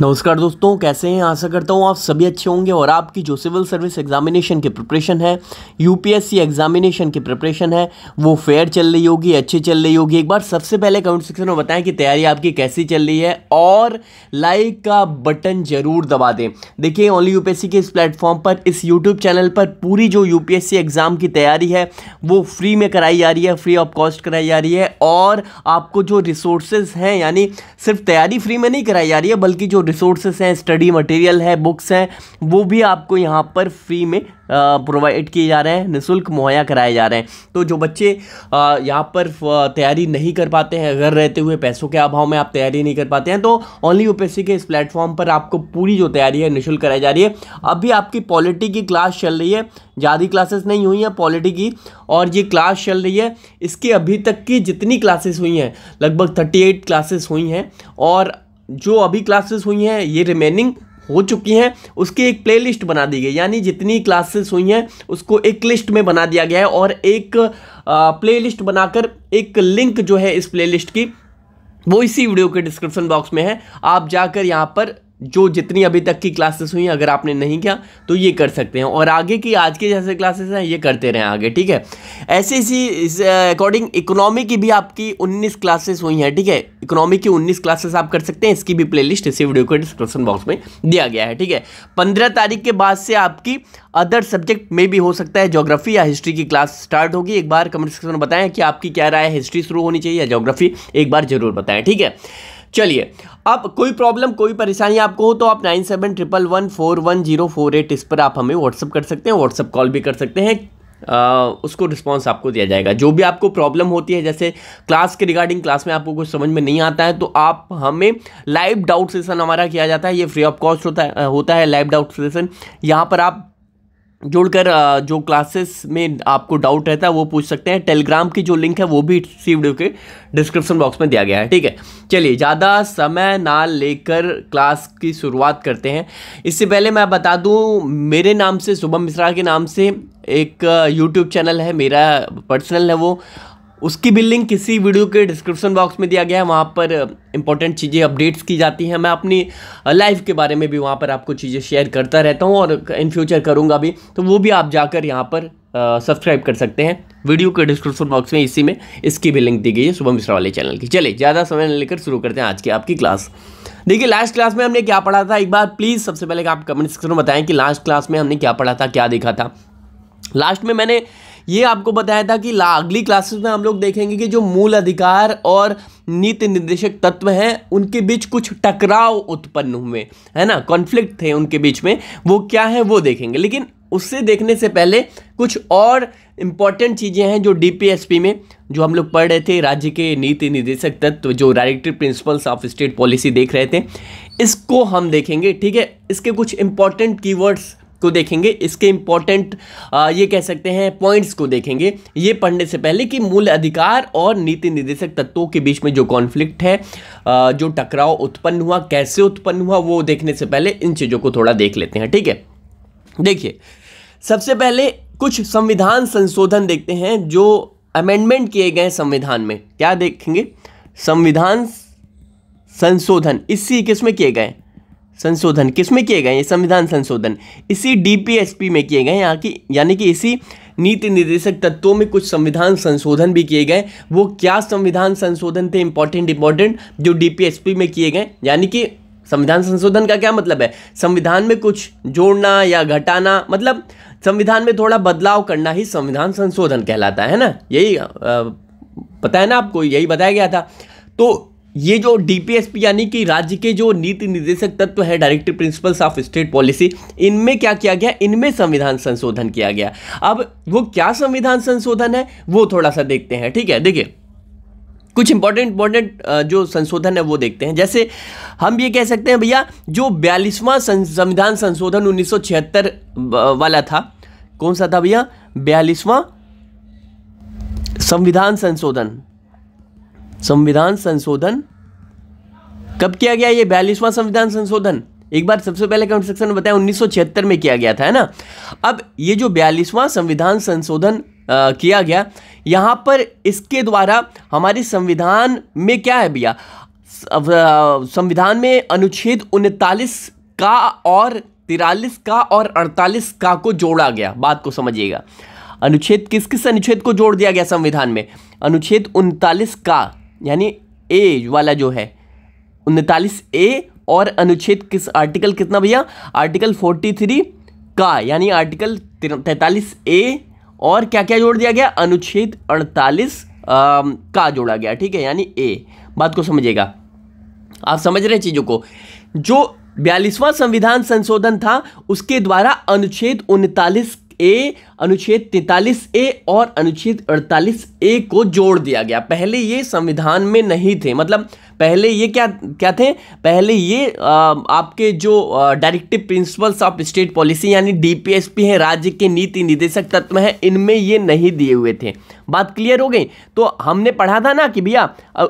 नमस्कार दोस्तों कैसे हैं आशा करता हूँ आप सभी अच्छे होंगे और आपकी जो सिविल सर्विस एग्जामिनेशन की प्रिपरेशन है यूपीएससी एग्जामिनेशन की प्रिपरेशन है वो फेयर चल रही होगी अच्छी चल रही होगी एक बार सबसे पहले कमेंट सेक्शन में बताएं कि तैयारी आपकी कैसी चल रही है और लाइक का बटन जरूर दबा दें देखिए ओनली यू के इस प्लेटफॉर्म पर इस यूट्यूब चैनल पर पूरी जो यू एग्ज़ाम की तैयारी है वो फ्री में कराई जा रही है फ्री ऑफ कॉस्ट कराई जा रही है और आपको जो रिसोर्सेज हैं यानी सिर्फ तैयारी फ्री में नहीं कराई जा रही है बल्कि जो रिसोर्सेस हैं स्टडी मटेरियल है बुक्स हैं वो भी आपको यहाँ पर फ्री में प्रोवाइड किए जा रहे हैं निःशुल्क मुहैया कराए जा रहे हैं तो जो बच्चे यहाँ पर तैयारी नहीं कर पाते हैं घर रहते हुए पैसों के अभाव में आप तैयारी नहीं कर पाते हैं तो ओनली यूपीएससी के इस प्लेटफॉर्म पर आपको पूरी जो तैयारी है निःशुल्क कराई जा रही है अभी आपकी पॉलिटी की क्लास चल रही है ज़्यादा क्लासेस नहीं हुई हैं पॉलिटी की और ये क्लास चल रही है इसके अभी तक की जितनी क्लासेस हुई हैं लगभग थर्टी एट क्लासेस हुई हैं और जो अभी क्लासेस हुई हैं ये रिमेनिंग हो चुकी हैं उसकी एक प्लेलिस्ट बना दी गई यानी जितनी क्लासेस हुई हैं उसको एक लिस्ट में बना दिया गया है और एक प्लेलिस्ट बनाकर एक लिंक जो है इस प्लेलिस्ट की वो इसी वीडियो के डिस्क्रिप्शन बॉक्स में है आप जाकर यहाँ पर जो जितनी अभी तक की क्लासेस हुई अगर आपने नहीं किया तो ये कर सकते हैं और आगे की आज के जैसे क्लासेस हैं ये करते रहें आगे ठीक है ऐसे इसी अकॉर्डिंग इकोनॉमी की भी आपकी 19 क्लासेस हुई हैं ठीक है इकोनॉमी की 19 क्लासेस आप कर सकते हैं इसकी भी प्लेलिस्ट इसी वीडियो को डिस्क्रिप्शन बॉक्स में दिया गया है ठीक है पंद्रह तारीख के बाद से आपकी अदर सब्जेक्ट में भी हो सकता है जोग्राफी या हिस्ट्री की क्लास स्टार्ट होगी एक बार कमेंट सेक्शन में बताएं कि आपकी क्या राय है हिस्ट्री शुरू होनी चाहिए या जोग्राफी एक बार जरूर बताएं ठीक है चलिए अब कोई प्रॉब्लम कोई परेशानी आपको हो तो आप nine seven triple one four one zero four eight इस पर आप हमें व्हाट्सअप कर सकते हैं व्हाट्सअप कॉल भी कर सकते हैं आ, उसको रिस्पांस आपको दिया जाएगा जो भी आपको प्रॉब्लम होती है जैसे क्लास के रिगार्डिंग क्लास में आपको कुछ समझ में नहीं आता है तो आप हमें लाइव डाउट सेशन हमारा किया जाता है ये फ्री ऑफ कॉस्ट होता है होता है लाइव डाउट सेशन यहाँ पर आप जुड़कर जो क्लासेस में आपको डाउट रहता है वो पूछ सकते हैं टेलीग्राम की जो लिंक है वो भी इसी वीडियो के डिस्क्रिप्शन बॉक्स में दिया गया है ठीक है चलिए ज़्यादा समय ना लेकर क्लास की शुरुआत करते हैं इससे पहले मैं बता दूं मेरे नाम से शुभम मिश्रा के नाम से एक यूट्यूब चैनल है मेरा पर्सनल है वो उसकी भी लिंक किसी वीडियो के डिस्क्रिप्शन बॉक्स में दिया गया है वहाँ पर इंपॉर्टेंट चीज़ें अपडेट्स की जाती हैं मैं अपनी लाइफ uh, के बारे में भी वहाँ पर आपको चीज़ें शेयर करता रहता हूँ और इन फ्यूचर करूँगा भी तो वो भी आप जाकर यहाँ पर सब्सक्राइब uh, कर सकते हैं वीडियो के डिस्क्रिप्शन बॉक्स में इसी में इसकी भी लिंक दी गई है शुभम मिश्रा वाले चैनल की चलिए ज़्यादा समय लेकर शुरू करते हैं आज की आपकी क्लास देखिए लास्ट क्लास में हमने क्या पढ़ा था एक बार प्लीज़ सबसे पहले आप कमेंट सेक्शन में बताएं कि लास्ट क्लास में हमने क्या पढ़ा था क्या देखा था लास्ट में मैंने ये आपको बताया था कि अगली क्लासेस में हम लोग देखेंगे कि जो मूल अधिकार और नीति निर्देशक तत्व हैं उनके बीच कुछ टकराव उत्पन्न हुए है ना कॉन्फ्लिक्ट थे उनके बीच में वो क्या है वो देखेंगे लेकिन उससे देखने से पहले कुछ और इम्पॉर्टेंट चीज़ें हैं जो डीपीएसपी में जो हम लोग पढ़ रहे थे राज्य के नीति निर्देशक तत्व जो directive principles of state policy देख रहे थे इसको हम देखेंगे ठीक है इसके कुछ इम्पॉर्टेंट कीवर्ड्स को देखेंगे इसके इंपॉर्टेंट ये कह सकते हैं पॉइंट्स को देखेंगे ये पढ़ने से पहले कि मूल अधिकार और नीति निर्देशक तत्वों के बीच में जो कॉन्फ्लिक्ट है आ, जो टकराव उत्पन्न हुआ कैसे उत्पन्न हुआ वो देखने से पहले इन चीज़ों को थोड़ा देख लेते हैं ठीक है देखिए सबसे पहले कुछ संविधान संशोधन देखते हैं जो अमेंडमेंट किए गए संविधान में क्या देखेंगे संविधान संशोधन इसी किस में किए गए हैं संशोधन किसमें किए गए हैं संविधान संशोधन इसी डीपीएसपी में किए गए यहाँ की यानी कि इसी नीति निर्देशक तत्वों में कुछ संविधान संशोधन भी किए गए वो क्या संविधान संशोधन थे इंपॉर्टेंट इंपॉर्टेंट जो डीपीएसपी में किए गए यानी कि संविधान संशोधन का क्या मतलब है संविधान में कुछ जोड़ना या घटाना मतलब संविधान में थोड़ा बदलाव करना ही संविधान संशोधन कहलाता है ना यही पता है ना आपको यही बताया गया था तो ये जो डीपीएसपी यानी कि राज्य के जो नीति निर्देशक तत्व है directive principles of state policy इनमें क्या किया गया इनमें संविधान संशोधन किया गया अब वो क्या संविधान संशोधन है वो थोड़ा सा देखते हैं ठीक है देखिए कुछ इंपॉर्टेंट इंपॉर्टेंट जो संशोधन है वो देखते हैं जैसे हम ये कह सकते हैं भैया जो बयालीसवां संविधान संशोधन उन्नीस वाला था कौन सा था भैया बयालीसवां संविधान संशोधन संविधान संशोधन कब किया गया ये बयालीसवां संविधान संशोधन एक बार सबसे पहले कंस्ट्रक्शन बताया उन्नीस में किया गया था है ना अब ये जो बयालीसवां संविधान संशोधन किया गया यहाँ पर इसके द्वारा हमारे संविधान में क्या है भैया संविधान में अनुच्छेद उनतालीस का और तिरालीस का और अड़तालीस का को जोड़ा गया बात को समझिएगा अनुच्छेद किस किस अनुच्छेद को जोड़ दिया गया संविधान में अनुच्छेद उनतालीस का यानी ए वाला जो है उनतालीस ए और अनुच्छेद किस आर्टिकल कितना भैया आर्टिकल फोर्टी थ्री का यानी आर्टिकल तैतालीस ए और क्या क्या जोड़ दिया गया अनुच्छेद अड़तालीस का जोड़ा गया ठीक है यानी ए बात को समझिएगा आप समझ रहे हैं चीज़ों को जो बयालीसवां संविधान संशोधन था उसके द्वारा अनुच्छेद उनतालीस ए अनुच्छेद 43 ए और अनुच्छेद 48 ए को जोड़ दिया गया पहले ये संविधान में नहीं थे मतलब पहले ये क्या क्या थे पहले ये आ, आपके जो directive principles of state policy यानी डीपीएसपी हैं राज्य के नीति निदेशक तत्व हैं इनमें ये नहीं दिए हुए थे बात क्लियर हो गई तो हमने पढ़ा था ना कि भैया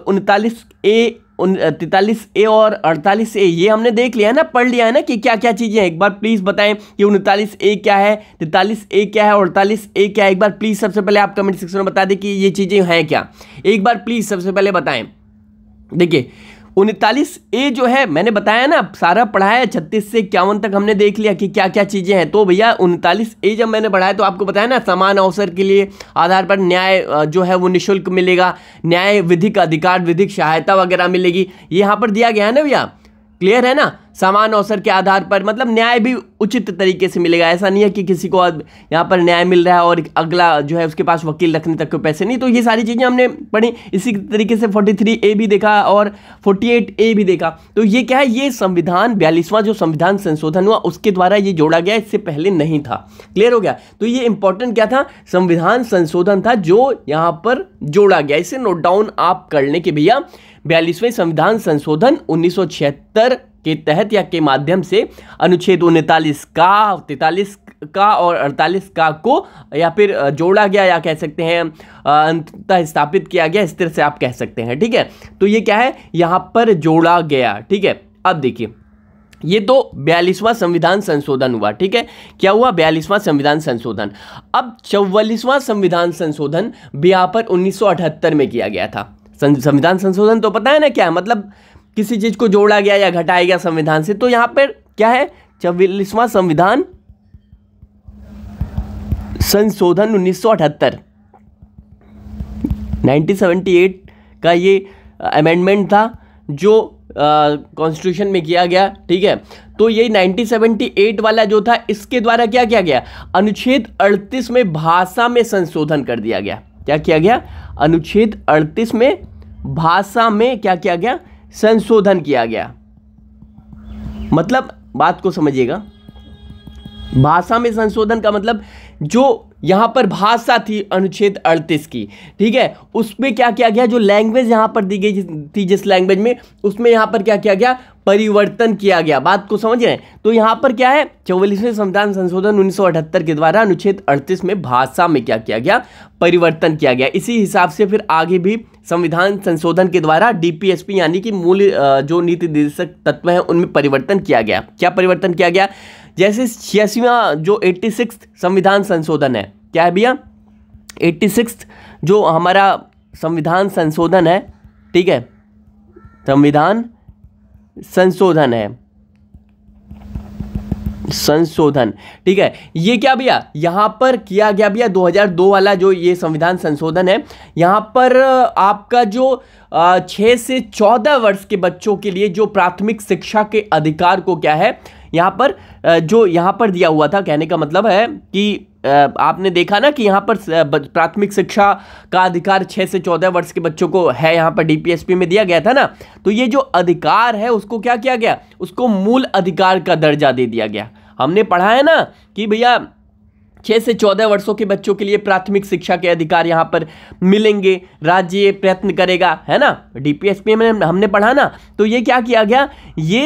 उनतालीस ए उन तैतालीस ए और अड़तालीस ए ये हमने देख लिया है ना पढ़ लिया है ना कि क्या क्या चीज़ें हैं एक बार प्लीज़ बताएं कि उनतालीस ए क्या है तैतालीस ए क्या है अड़तालीस ए क्या है एक बार प्लीज़ सबसे पहले आप कमेंट सेक्शन में बता दें कि ये चीज़ें हैं क्या एक बार प्लीज़ सबसे पहले बताएं देखिए उनतालीस ए जो है मैंने बताया ना सारा पढ़ाया छत्तीस से इक्यावन तक हमने देख लिया कि क्या क्या चीज़ें हैं तो भैया उनतालीस ए जब मैंने पढ़ाया तो आपको बताया ना समान अवसर के लिए आधार पर न्याय जो है वो निःशुल्क मिलेगा न्याय विधिक अधिकार विधिक सहायता वगैरह मिलेगी यहाँ पर दिया गया है ना भैया क्लियर है ना समान अवसर के आधार पर मतलब न्याय भी उचित तरीके से मिलेगा ऐसा नहीं है कि किसी को यहाँ पर न्याय मिल रहा है और अगला जो है उसके पास वकील रखने तक के पैसे नहीं तो ये सारी चीज़ें हमने पढ़ी इसी तरीके से 43 ए भी देखा और 48 ए भी देखा तो ये क्या है ये संविधान बयालीसवां जो संविधान संशोधन हुआ उसके द्वारा ये जोड़ा गया इससे पहले नहीं था क्लियर हो गया तो ये इंपॉर्टेंट क्या था संविधान संशोधन था जो यहाँ पर जोड़ा गया इसे नोट डाउन आप कर लें कि भैया बयालीसवें संविधान संशोधन उन्नीस के तहत या के माध्यम से अनुच्छेद उनतालीस का तैतालीस का और अड़तालीस का को या फिर जोड़ा गया या कह सकते हैं अंततः स्थापित किया गया इस तरह से आप कह सकते हैं ठीक है तो ये क्या है यहाँ पर जोड़ा गया ठीक है अब देखिए ये तो बयालीसवां संविधान संशोधन हुआ ठीक है क्या हुआ बयालीसवां संविधान संशोधन अब चौवालीसवां संविधान संशोधन भी यहाँ पर 1978 में किया गया था संविधान संशोधन तो पता है ना क्या है मतलब किसी चीज़ को जोड़ा गया या घटाया गया संविधान से तो यहां पर क्या है चौवालीसवां संविधान संशोधन 1978 1978 का ये अमेंडमेंट था जो कॉन्स्टिट्यूशन में किया गया ठीक है तो ये 1978 वाला जो था इसके द्वारा क्या किया गया अनुच्छेद 38 में भाषा में संशोधन कर दिया गया क्या किया गया अनुच्छेद 38 में भाषा में क्या किया गया संशोधन किया गया मतलब बात को समझिएगा भाषा में संशोधन का मतलब जो यहाँ पर भाषा थी अनुच्छेद 38 की ठीक है उसमें क्या किया गया जो लैंग्वेज यहाँ पर दी गई थी जिस लैंग्वेज में उसमें यहाँ पर क्या किया गया परिवर्तन किया गया बात को समझ रहे हैं तो यहाँ पर क्या है चौवालीसवें संविधान संशोधन 1978 के द्वारा अनुच्छेद 38 में भाषा में क्या किया गया परिवर्तन किया गया इसी हिसाब से फिर आगे भी संविधान संशोधन के द्वारा डीपीएसपी यानी कि मूल जो नीति निर्देशक तत्व है उनमें परिवर्तन किया गया क्या परिवर्तन किया गया जैसे छियासीवा जो एट्टी सिक्स संविधान संशोधन है क्या है भैया एट्टी सिक्स जो हमारा संविधान संशोधन है ठीक है संविधान संशोधन है संशोधन ठीक है ये क्या भैया यहाँ पर किया गया भैया 2002 वाला जो ये संविधान संशोधन है यहाँ पर आपका जो छः से चौदह वर्ष के बच्चों के लिए जो प्राथमिक शिक्षा के अधिकार को क्या है यहाँ पर जो यहाँ पर दिया हुआ था कहने का मतलब है कि आपने देखा ना कि यहाँ पर प्राथमिक शिक्षा का अधिकार छः से चौदह वर्ष के बच्चों को है यहाँ पर डीपीएसपी में दिया गया था ना तो ये जो अधिकार है उसको क्या किया गया उसको मूल अधिकार का दर्जा दे दिया गया हमने पढ़ा है ना कि भैया छः से चौदह वर्षों के बच्चों के लिए प्राथमिक शिक्षा के अधिकार यहाँ पर मिलेंगे राज्य प्रयत्न करेगा है ना पी में हमने पढ़ा ना तो ये क्या किया गया ये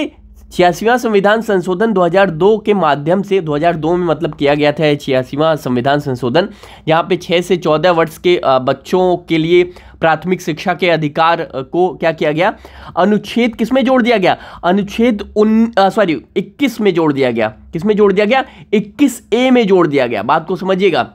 छियासीवा संविधान संशोधन 2002 के माध्यम से 2002 में मतलब किया गया था छियासीवा संविधान संशोधन यहाँ पे 6 से 14 वर्ष के बच्चों के लिए प्राथमिक शिक्षा के अधिकार को क्या किया गया अनुच्छेद किसमें जोड़ दिया गया अनुच्छेद उन सॉरी 21 में जोड़ दिया गया किसमें जोड़ दिया गया इक्कीस ए में जोड़ दिया गया बात को समझिएगा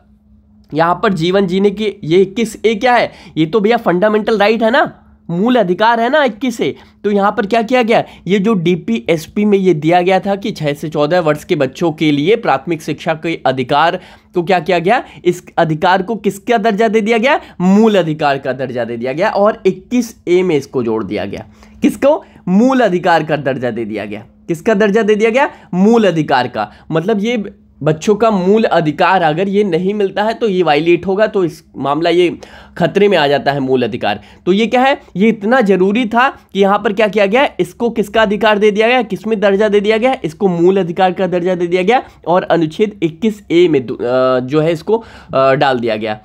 यहाँ पर जीवन जीने के ये इक्कीस ए क्या है ये तो भैया फंडामेंटल राइट है ना मूल अधिकार है ना इक्कीस से तो यहाँ पर क्या किया गया ये जो डी में ये दिया गया था कि छः से चौदह वर्ष के बच्चों के लिए प्राथमिक शिक्षा के अधिकार को क्या किया गया इस अधिकार को किसका दर्जा दे दिया गया मूल अधिकार का दर्जा दे दिया गया और इक्कीस ए में इसको जोड़ दिया गया किसको मूल अधिकार का दर्जा दे दिया गया किसका दर्जा दे दिया गया मूल अधिकार का मतलब ये बच्चों का मूल अधिकार अगर ये नहीं मिलता है तो ये वायलेट होगा तो इस मामला ये खतरे में आ जाता है मूल अधिकार तो ये क्या है ये इतना जरूरी था कि यहाँ पर क्या किया गया इसको किसका अधिकार दे दिया गया किसमें दर्जा दे दिया गया इसको मूल अधिकार का दर्जा दे दिया गया और अनुच्छेद इक्कीस ए में जो है इसको डाल दिया गया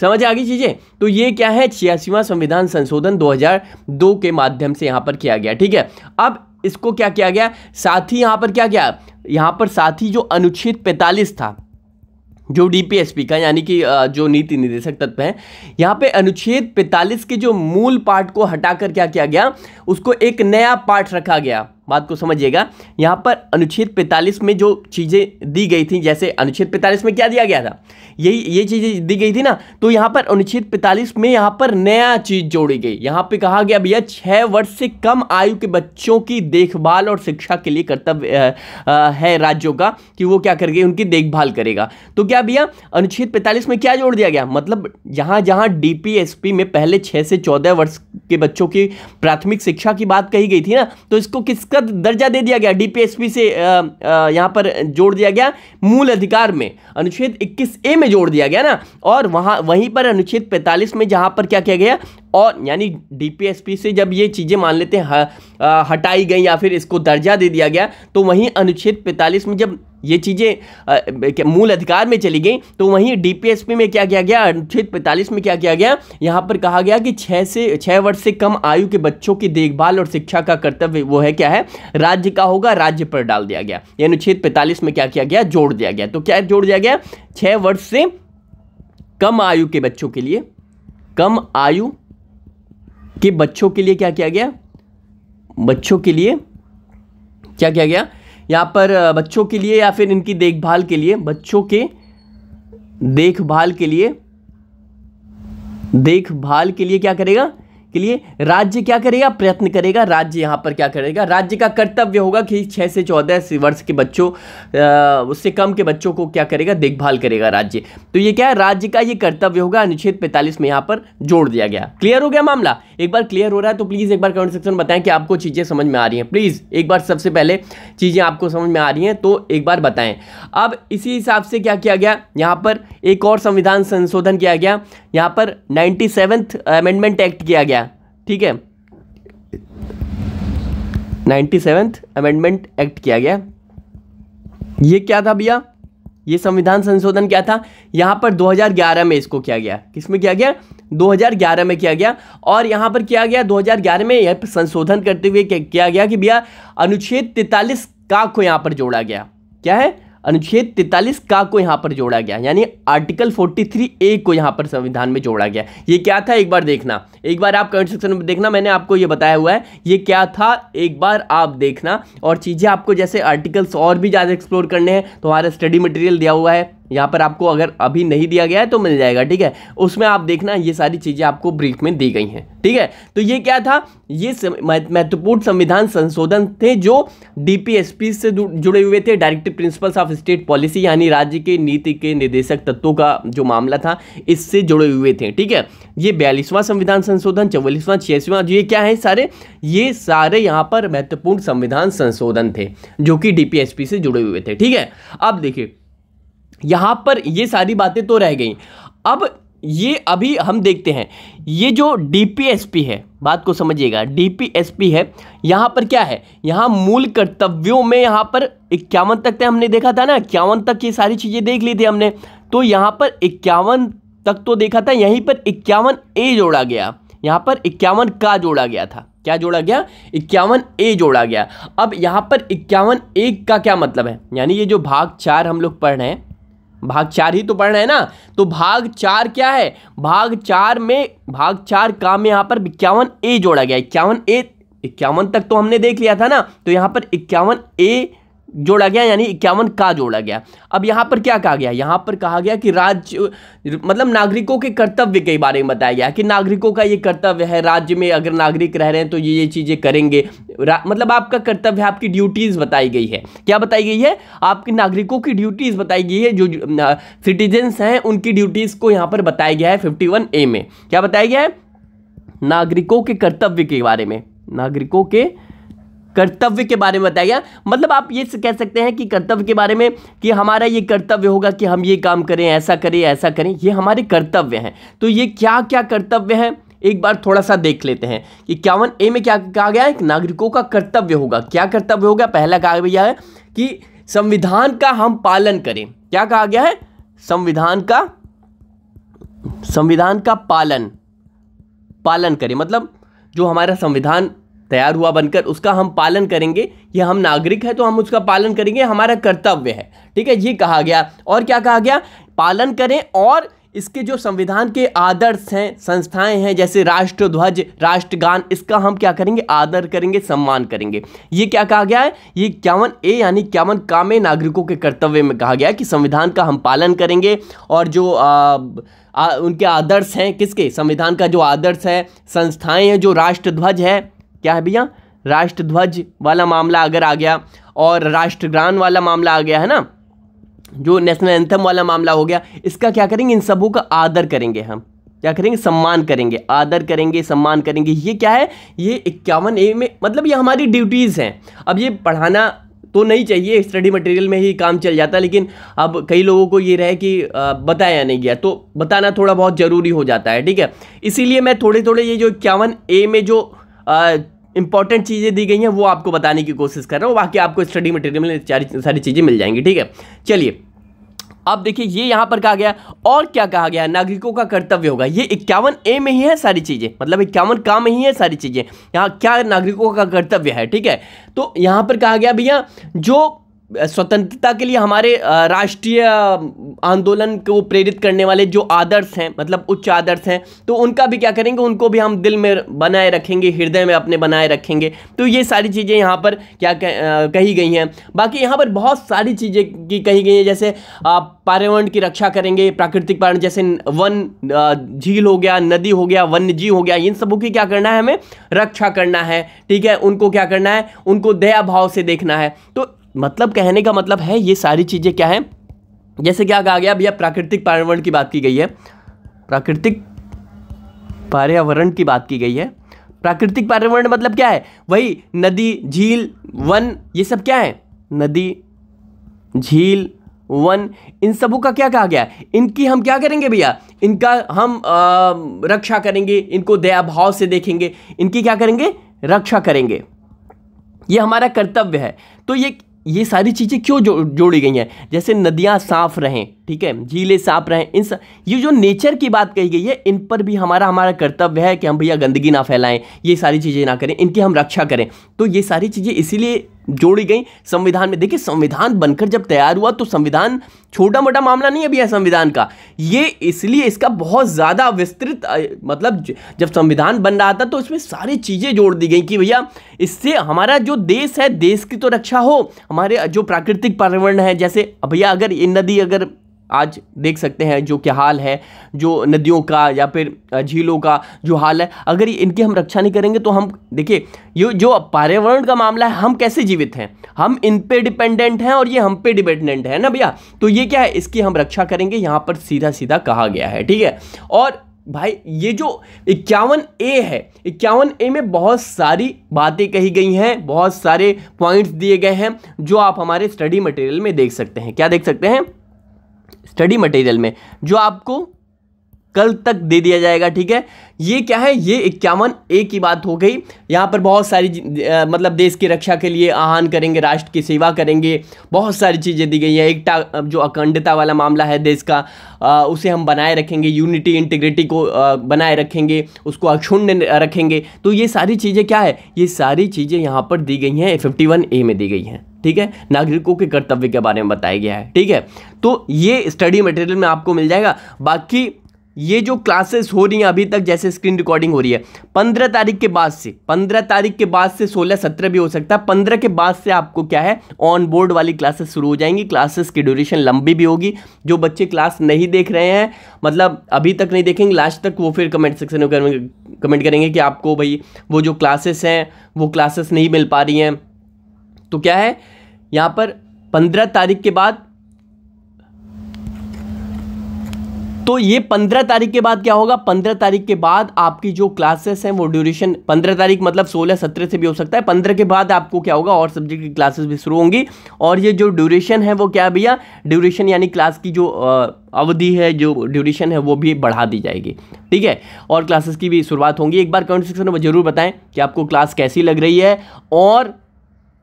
समझ आ गई चीज़ें तो ये क्या है छियासीवा संविधान संशोधन दो के माध्यम से यहाँ पर किया गया ठीक है अब इसको क्या किया गया साथ ही यहाँ पर क्या किया यहाँ पर साथ ही जो अनुच्छेद 45 था जो डीपीएसपी का यानी कि जो नीति निदेशक तत्व है यहाँ पे अनुच्छेद 45 के जो मूल पार्ट को हटाकर क्या किया गया उसको एक नया पार्ट रखा गया बात को समझिएगा यहाँ पर अनुच्छेद 45 में जो चीज़ें दी गई थी जैसे अनुच्छेद 45 में क्या दिया गया था यही ये चीज़ें दी गई थी ना तो यहाँ पर अनुच्छेद 45 में यहाँ पर नया चीज़ जोड़ी गई यहाँ पे कहा गया भैया छः वर्ष से कम आयु के बच्चों की देखभाल और शिक्षा के लिए कर्तव्य है राज्यों का कि वो क्या करके उनकी देखभाल करेगा तो क्या भैया अनुच्छेद पैंतालीस में क्या जोड़ दिया गया मतलब जहाँ जहाँ डी में पहले छः से चौदह वर्ष के बच्चों की प्राथमिक शिक्षा की बात कही गई थी ना तो इसको किसका का तो दर्जा दे दिया गया डीपीएसपी से यहाँ पर जोड़ दिया गया मूल अधिकार में अनुच्छेद 21 ए में जोड़ दिया गया ना और वहाँ वहीं पर अनुच्छेद 45 में जहाँ पर क्या किया गया और यानी डीपीएसपी से जब ये चीज़ें मान लेते हैं हटाई गई या फिर इसको दर्जा दे दिया गया तो वहीं अनुच्छेद 45 में जब ये चीज़ें मूल अधिकार में चली गई तो वहीं डीपीएसपी में क्या किया गया अनुच्छेद पैंतालीस में क्या किया गया यहाँ पर कहा गया कि छः से छः वर्ष से कम आयु के बच्चों की देखभाल और शिक्षा का कर्तव्य वो है क्या है राज्य का होगा राज्य पर डाल दिया गया ये अनुच्छेद पैंतालीस में क्या किया गया जोड़ दिया गया तो क्या जोड़ दिया गया छः वर्ष से कम आयु के बच्चों के लिए कम आयु कि बच्चों के लिए क्या किया गया बच्चों के लिए क्या किया गया यहाँ पर बच्चों के लिए या फिर इनकी देखभाल के लिए बच्चों के देखभाल के लिए देखभाल के लिए क्या करेगा के लिए राज्य क्या करेगा प्रयत्न करेगा राज्य यहाँ पर क्या करेगा राज्य का कर्तव्य होगा कि छः से चौदह वर्ष के बच्चों उससे कम के बच्चों को क्या करेगा देखभाल करेगा राज्य तो ये क्या है राज्य का ये कर्तव्य होगा अनुच्छेद पैंतालीस में यहाँ पर जोड़ दिया गया क्लियर हो गया मामला एक बार क्लियर हो रहा है तो प्लीज़ एक बार कमेंट सेक्शन में बताएं कि आपको चीज़ें समझ में आ रही हैं प्लीज़ एक बार सबसे पहले चीज़ें आपको समझ में आ रही हैं तो एक बार बताएं अब इसी हिसाब से क्या किया गया यहाँ पर एक और संविधान संशोधन किया गया यहाँ पर नाइन्टी सेवन्थ अमेंडमेंट एक्ट किया गया ठीक है नाइन्टी सेवेंथ अमेंडमेंट एक्ट किया गया ये क्या था भैया ये संविधान संशोधन क्या था यहाँ पर 2011 में इसको किया गया किसमें किया गया 2011 में किया गया और यहाँ पर किया गया 2011 में यह संशोधन करते हुए किया गया कि भैया अनुच्छेद 43 का को यहाँ पर जोड़ा गया क्या है अनुच्छेद 43 का को यहाँ पर जोड़ा गया यानी आर्टिकल 43 ए को यहाँ पर संविधान में जोड़ा गया ये क्या था एक बार देखना एक बार आप कमेंट सेक्शन में देखना मैंने आपको ये बताया हुआ है ये क्या था एक बार आप देखना और चीज़ें आपको जैसे आर्टिकल्स और भी ज़्यादा एक्सप्लोर करने हैं तो हमारा स्टडी मटेरियल दिया हुआ है यहाँ पर आपको अगर अभी नहीं दिया गया है तो मिल जाएगा ठीक है उसमें आप देखना ये सारी चीज़ें आपको ब्रीफ में दी गई हैं ठीक है तो ये क्या था ये महत्वपूर्ण संविधान संशोधन थे जो डीपीएसपी से जुड़े हुए थे directive principles of state policy यानी राज्य के नीति के निदेशक तत्वों का जो मामला था इससे जुड़े हुए थे ठीक है ये बयालीसवां संविधान संशोधन चौवालीसवां छियासवां ये क्या है सारे ये सारे यहाँ पर महत्वपूर्ण संविधान संशोधन थे जो कि डीपीएसपी से जुड़े हुए थे ठीक है अब देखिए यहां पर ये सारी बातें तो रह गई अब ये अभी हम देखते हैं ये जो डीपीएसपी है बात को समझिएगा डीपीएसपी है यहां पर क्या है यहां मूल कर्तव्यों में यहाँ पर इक्यावन तक तो हमने देखा था ना इक्यावन तक ये सारी चीज़ें देख ली थी हमने तो यहां पर इक्यावन तक तो देखा था यहीं पर इक्यावन ए जोड़ा गया यहाँ पर इक्यावन का जोड़ा गया था क्या जोड़ा गया इक्यावन ए जोड़ा गया अब यहाँ पर इक्यावन ए का क्या मतलब है यानी ये जो भाग चार हम लोग पढ़ रहे हैं भाग चार ही तो पढ़ना है ना तो भाग चार क्या है भाग चार में भाग चार का में यहाँ पर इक्यावन ए जोड़ा गया इक्यावन ए इक्यावन तक तो हमने देख लिया था ना तो यहाँ पर इक्यावन ए जोड़ा गया यानी इक्यावन का जोड़ा गया अब यहाँ पर क्या कहा गया यहाँ पर कहा गया कि राज्य मतलब नागरिकों के कर्तव्य के बारे में बताया गया कि नागरिकों का ये कर्तव्य है राज्य में अगर नागरिक रह रहे हैं तो ये ये चीज़ें करेंगे मतलब आपका कर्तव्य आपकी ड्यूटीज़ बताई गई है क्या बताई गई है आपके नागरिकों की ड्यूटीज़ बताई गई है जो सिटीजन्स हैं उनकी ड्यूटीज़ को यहाँ पर बताया गया है फिफ्टी ए में क्या बताया गया है नागरिकों के कर्तव्य के बारे में नागरिकों के कर्तव्य के बारे में बताया मतलब आप ये कह सकते हैं कि कर्तव्य के बारे में कि हमारा ये कर्तव्य होगा कि हम ये काम करें ऐसा करें ऐसा करें ये हमारे कर्तव्य हैं तो ये क्या क्या कर्तव्य हैं एक बार थोड़ा सा देख लेते हैं कि इक्यावन ए में क्या कहा गया है नागरिकों का कर्तव्य होगा क्या कर्तव्य होगा पहला कहा गया है कि संविधान का हम पालन करें क्या कहा गया है संविधान का संविधान का पालन पालन करें मतलब जो हमारा संविधान तैयार हुआ बनकर उसका हम पालन करेंगे ये हम नागरिक हैं तो हम उसका पालन करेंगे हमारा कर्तव्य है ठीक है ये कहा गया और क्या कहा गया पालन करें और इसके जो संविधान के आदर्श हैं संस्थाएं हैं जैसे राष्ट्रध्वज राष्ट्रगान इसका हम क्या करेंगे आदर करेंगे सम्मान करेंगे ये क्या कहा गया है ये इक्यावन ए यानी इक्यावन कामे नागरिकों के कर्तव्य में कहा गया कि संविधान का हम पालन करेंगे और जो आ, आ, उनके आदर्श हैं किसके संविधान का जो आदर्श है संस्थाएँ हैं जो राष्ट्रध्वज है क्या है भैया राष्ट्रध्वज वाला मामला अगर आ गया और राष्ट्रग्रान वाला मामला आ गया है ना जो नेशनल एंथम वाला मामला हो गया इसका क्या करेंगे इन सबों का आदर करेंगे हम क्या करेंगे सम्मान करेंगे आदर करेंगे सम्मान करेंगे ये क्या है ये इक्यावन ए में मतलब ये हमारी ड्यूटीज़ हैं अब ये पढ़ाना तो नहीं चाहिए स्टडी मटेरियल में ही काम चल जाता लेकिन अब कई लोगों को ये रहे कि बताया नहीं गया तो बताना थोड़ा बहुत ज़रूरी हो जाता है ठीक है इसीलिए मैं थोड़े थोड़े ये जो इक्यावन ए में जो इंपॉर्टेंट चीज़ें दी गई हैं वो आपको बताने की कोशिश कर रहा हूँ बाकी आपको स्टडी मटेरियल में सारी चीज़ें मिल जाएंगी ठीक है चलिए अब देखिए ये यहाँ पर कहा गया और क्या कहा गया नागरिकों का कर्तव्य होगा ये इक्यावन ए में ही है सारी चीज़ें मतलब इक्यावन का में ही है सारी चीज़ें यहाँ क्या नागरिकों का कर्तव्य है ठीक है तो यहाँ पर कहा गया भैया जो स्वतंत्रता के लिए हमारे राष्ट्रीय आंदोलन को प्रेरित करने वाले जो आदर्श हैं मतलब उच्च आदर्श हैं तो उनका भी क्या करेंगे उनको भी हम दिल में बनाए रखेंगे हृदय में अपने बनाए रखेंगे तो ये सारी चीज़ें यहाँ पर क्या कह, कही गई हैं बाकी यहाँ पर बहुत सारी चीज़ें की कही गई हैं जैसे पर्यावरण की रक्षा करेंगे प्राकृतिक पारण जैसे वन झील हो गया नदी हो गया वन्य जीव हो गया इन सबों की क्या करना है हमें रक्षा करना है ठीक है उनको क्या करना है उनको दया भाव से देखना है तो मतलब कहने का मतलब है ये सारी चीज़ें क्या हैं जैसे क्या कहा गया भैया प्राकृतिक पर्यावरण की बात की गई है प्राकृतिक पर्यावरण की बात की गई है प्राकृतिक पर्यावरण मतलब क्या है वही नदी झील वन ये सब क्या है नदी झील वन इन सबों का क्या कहा गया इनकी हम क्या करेंगे भैया इनका हम आ, रक्षा करेंगे इनको दया भाव से देखेंगे इनकी क्या करेंगे रक्षा करेंगे ये हमारा कर्तव्य है तो ये ये सारी चीज़ें क्यों जो जोड़ी गई हैं जैसे नदियाँ साफ़ रहें ठीक है झीले साफ रहें इन स... ये जो नेचर की बात कही गई है इन पर भी हमारा हमारा कर्तव्य है कि हम भैया गंदगी ना फैलाएं ये सारी चीज़ें ना करें इनकी हम रक्षा करें तो ये सारी चीज़ें इसीलिए जोड़ी गई संविधान में देखिए संविधान बनकर जब तैयार हुआ तो संविधान छोटा मोटा मामला नहीं अभी है संविधान का ये इसलिए इसका बहुत ज़्यादा विस्तृत मतलब जब संविधान बन रहा था तो इसमें सारी चीज़ें जोड़ दी गई कि भैया इससे हमारा जो देश है देश की तो रक्षा हो हमारे जो प्राकृतिक पर्यावरण है जैसे भैया अगर ये नदी अगर आज देख सकते हैं जो क्या हाल है जो नदियों का या फिर झीलों का जो हाल है अगर इनकी हम रक्षा नहीं करेंगे तो हम देखिए ये जो पर्यावरण का मामला है हम कैसे जीवित हैं हम इन पे डिपेंडेंट हैं और ये हम पे डिपेंडेंट है ना भैया तो ये क्या है इसकी हम रक्षा करेंगे यहाँ पर सीधा सीधा कहा गया है ठीक है और भाई ये जो इक्यावन ए है इक्यावन ए में बहुत सारी बातें कही गई हैं बहुत सारे पॉइंट्स दिए गए हैं जो आप हमारे स्टडी मटेरियल में देख सकते हैं क्या देख सकते हैं स्टडी मटेरियल में जो आपको कल तक दे दिया जाएगा ठीक है ये क्या है ये इक्यावन ए की बात हो गई यहाँ पर बहुत सारी आ, मतलब देश की रक्षा के लिए आह्वान करेंगे राष्ट्र की सेवा करेंगे बहुत सारी चीज़ें दी गई हैं एक जो अखंडता वाला मामला है देश का आ, उसे हम बनाए रखेंगे यूनिटी इंटीग्रिटी को आ, बनाए रखेंगे उसको अक्षुण्य रखेंगे तो ये सारी चीज़ें क्या है ये सारी चीज़ें यहाँ पर दी गई हैं फिफ्टी ए में दी गई हैं ठीक है नागरिकों के कर्तव्य के बारे में बताया गया है ठीक है तो ये स्टडी मटेरियल में आपको मिल जाएगा बाकी ये जो क्लासेस हो रही हैं अभी तक जैसे स्क्रीन रिकॉर्डिंग हो रही है पंद्रह तारीख के बाद से पंद्रह तारीख के बाद से सोलह सत्रह भी हो सकता है पंद्रह के बाद से आपको क्या है ऑन बोर्ड वाली क्लासेस शुरू हो जाएंगी क्लासेस की ड्यूरेशन लंबी भी होगी जो बच्चे क्लास नहीं देख रहे हैं मतलब अभी तक नहीं देखेंगे लास्ट तक वो फिर कमेंट सेक्शन में कमेंट करेंगे कि आपको भाई वो जो क्लासेस हैं वो क्लासेस नहीं मिल पा रही हैं तो क्या है यहाँ पर पंद्रह तारीख के बाद तो ये पंद्रह तारीख के बाद क्या होगा पंद्रह तारीख के बाद आपकी जो क्लासेस हैं वो ड्यूरेशन पंद्रह तारीख मतलब सोलह सत्रह से भी हो सकता है पंद्रह के बाद आपको क्या होगा और सब्जेक्ट की क्लासेस भी शुरू होंगी और ये जो ड्यूरेशन है वो क्या भैया ड्यूरेशन यानी क्लास की जो अवधि है जो ड्यूरेशन है वो भी बढ़ा दी जाएगी ठीक है और क्लासेस की भी शुरुआत होंगी एक बार कमेंट सेक्शन में जरूर बताएं कि आपको क्लास कैसी लग रही है और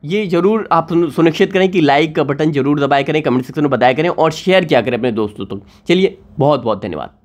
ये जरूर आप सुनिश्चित करें कि लाइक का बटन जरूर दबाए करें कमेंट सेक्शन में बताया करें और शेयर किया करें अपने दोस्तों तक तो। चलिए बहुत बहुत धन्यवाद